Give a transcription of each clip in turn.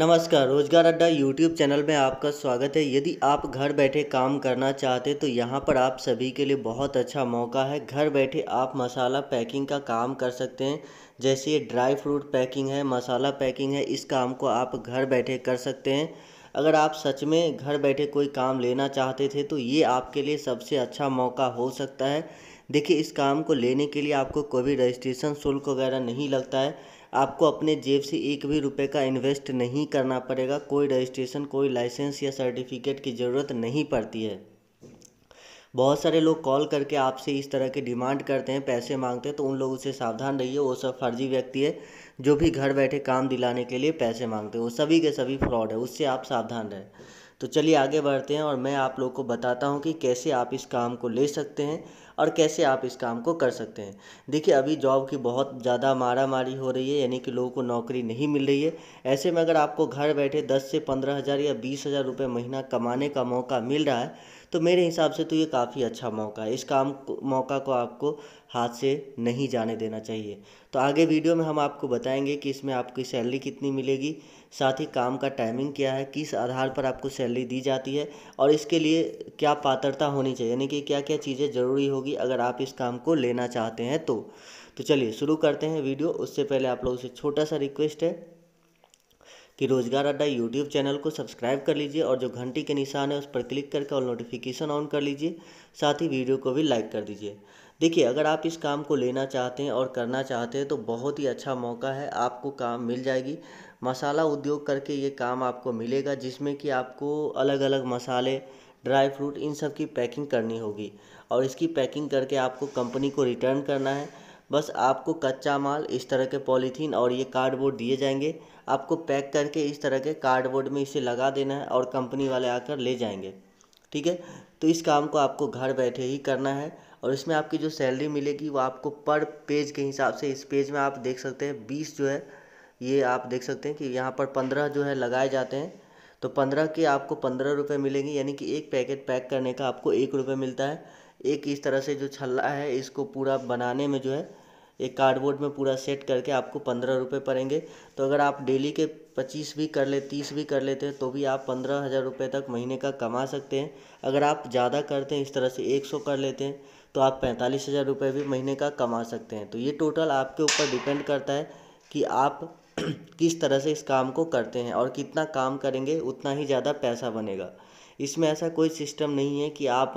नमस्कार रोजगार अड्डा यूट्यूब चैनल में आपका स्वागत है यदि आप घर बैठे काम करना चाहते तो यहाँ पर आप सभी के लिए बहुत अच्छा मौका है घर बैठे आप मसाला पैकिंग का काम कर सकते हैं जैसे ये ड्राई फ्रूट पैकिंग है मसाला पैकिंग है इस काम को आप घर बैठे कर सकते हैं अगर आप सच में घर बैठे कोई काम लेना चाहते थे तो ये आपके लिए सबसे अच्छा मौका हो सकता है देखिए इस काम को लेने के लिए आपको कोई भी रजिस्ट्रेशन शुल्क वगैरह नहीं लगता है आपको अपने जेब से एक भी रुपए का इन्वेस्ट नहीं करना पड़ेगा कोई रजिस्ट्रेशन कोई लाइसेंस या सर्टिफिकेट की ज़रूरत नहीं पड़ती है बहुत सारे लोग कॉल करके आपसे इस तरह के डिमांड करते हैं पैसे मांगते हैं तो उन लोगों से सावधान रहिए वो सब फर्जी व्यक्ति है जो भी घर बैठे काम दिलाने के लिए पैसे मांगते हैं वो सभी के सभी फ्रॉड है उससे आप सावधान रहें तो चलिए आगे बढ़ते हैं और मैं आप लोग को बताता हूँ कि कैसे आप इस काम को ले सकते हैं और कैसे आप इस काम को कर सकते हैं देखिए अभी जॉब की बहुत ज़्यादा मारा मारी हो रही है यानी कि लोगों को नौकरी नहीं मिल रही है ऐसे में अगर आपको घर बैठे दस से पंद्रह हज़ार या बीस हज़ार रुपये महीना कमाने का मौका मिल रहा है तो मेरे हिसाब से तो ये काफ़ी अच्छा मौका है इस काम मौका को आपको हाथ से नहीं जाने देना चाहिए तो आगे वीडियो में हम आपको बताएंगे कि इसमें आपकी सैलरी कितनी मिलेगी साथ ही काम का टाइमिंग क्या है किस आधार पर आपको सैलरी दी जाती है और इसके लिए क्या पात्रता होनी चाहिए यानी कि क्या क्या चीज़ें ज़रूरी होगी होगी अगर आप इस काम को लेना चाहते हैं तो तो चलिए शुरू करते हैं वीडियो उससे पहले आप लोगों से छोटा सा रिक्वेस्ट है कि रोजगार अड्डा यूट्यूब चैनल को सब्सक्राइब कर लीजिए और जो घंटी के निशान है उस पर क्लिक करके और नोटिफिकेशन ऑन कर लीजिए साथ ही वीडियो को भी लाइक कर दीजिए देखिए अगर आप इस काम को लेना चाहते हैं और करना चाहते हैं तो बहुत ही अच्छा मौका है आपको काम मिल जाएगी मसाला उद्योग करके ये काम आपको मिलेगा जिसमें कि आपको अलग अलग मसाले ड्राई फ्रूट इन सब की पैकिंग करनी होगी और इसकी पैकिंग करके आपको कंपनी को रिटर्न करना है बस आपको कच्चा माल इस तरह के पॉलीथीन और ये कार्डबोर्ड दिए जाएंगे आपको पैक करके इस तरह के कार्डबोर्ड में इसे लगा देना है और कंपनी वाले आकर ले जाएंगे ठीक है तो इस काम को आपको घर बैठे ही करना है और इसमें आपकी जो सैलरी मिलेगी वो आपको पर पेज के हिसाब से इस पेज में आप देख सकते हैं बीस जो है ये आप देख सकते हैं कि यहाँ पर पंद्रह जो है लगाए जाते हैं तो पंद्रह के आपको पंद्रह रुपये मिलेंगे यानी कि एक पैकेट पैक करने का आपको एक रुपये मिलता है एक इस तरह से जो छल्ला है इसको पूरा बनाने में जो है एक कार्डबोर्ड में पूरा सेट करके आपको पंद्रह रुपये पड़ेंगे तो अगर आप डेली के पच्चीस भी कर ले तीस भी कर लेते हैं तो भी आप पंद्रह हज़ार रुपये तक महीने का कमा सकते हैं अगर आप ज़्यादा करते हैं इस तरह से एक सौ कर लेते हैं तो आप पैंतालीस हज़ार रुपये भी महीने का कमा सकते हैं तो ये टोटल आपके ऊपर डिपेंड करता है कि आप किस तरह से इस काम को करते हैं और कितना काम करेंगे उतना ही ज़्यादा पैसा बनेगा इसमें ऐसा कोई सिस्टम नहीं है कि आप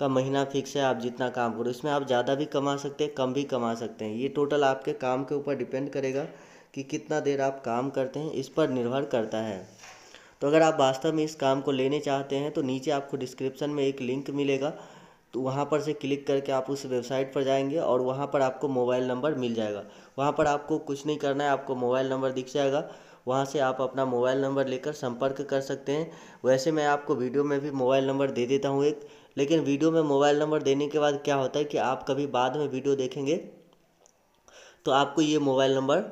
का महीना फिक्स है आप जितना काम करो इसमें आप ज़्यादा भी कमा सकते हैं कम भी कमा सकते हैं ये टोटल आपके काम के ऊपर डिपेंड करेगा कि कितना देर आप काम करते हैं इस पर निर्भर करता है तो अगर आप वास्तव में इस काम को लेने चाहते हैं तो नीचे आपको डिस्क्रिप्शन में एक लिंक मिलेगा तो वहाँ पर से क्लिक करके आप उस वेबसाइट पर जाएंगे और वहाँ पर आपको मोबाइल नंबर मिल जाएगा वहाँ पर आपको कुछ नहीं करना है आपको मोबाइल नंबर दिख जाएगा वहाँ से आप अपना मोबाइल नंबर लेकर संपर्क कर सकते हैं वैसे मैं आपको वीडियो में भी मोबाइल नंबर दे देता हूँ एक लेकिन वीडियो में मोबाइल नंबर देने के बाद क्या होता है कि आप कभी बाद में वीडियो देखेंगे तो आपको ये मोबाइल नंबर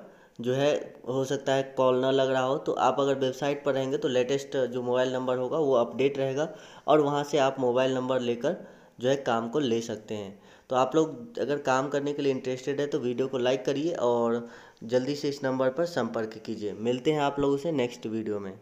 जो है हो सकता है कॉल ना लग रहा हो तो आप अगर वेबसाइट पर रहेंगे तो लेटेस्ट जो मोबाइल नंबर होगा वो अपडेट रहेगा और वहाँ से आप मोबाइल नंबर लेकर जो है काम को ले सकते हैं तो आप लोग अगर काम करने के लिए इंटरेस्टेड है तो वीडियो को लाइक करिए और जल्दी से इस नंबर पर संपर्क कीजिए मिलते हैं आप लोगों से नेक्स्ट वीडियो में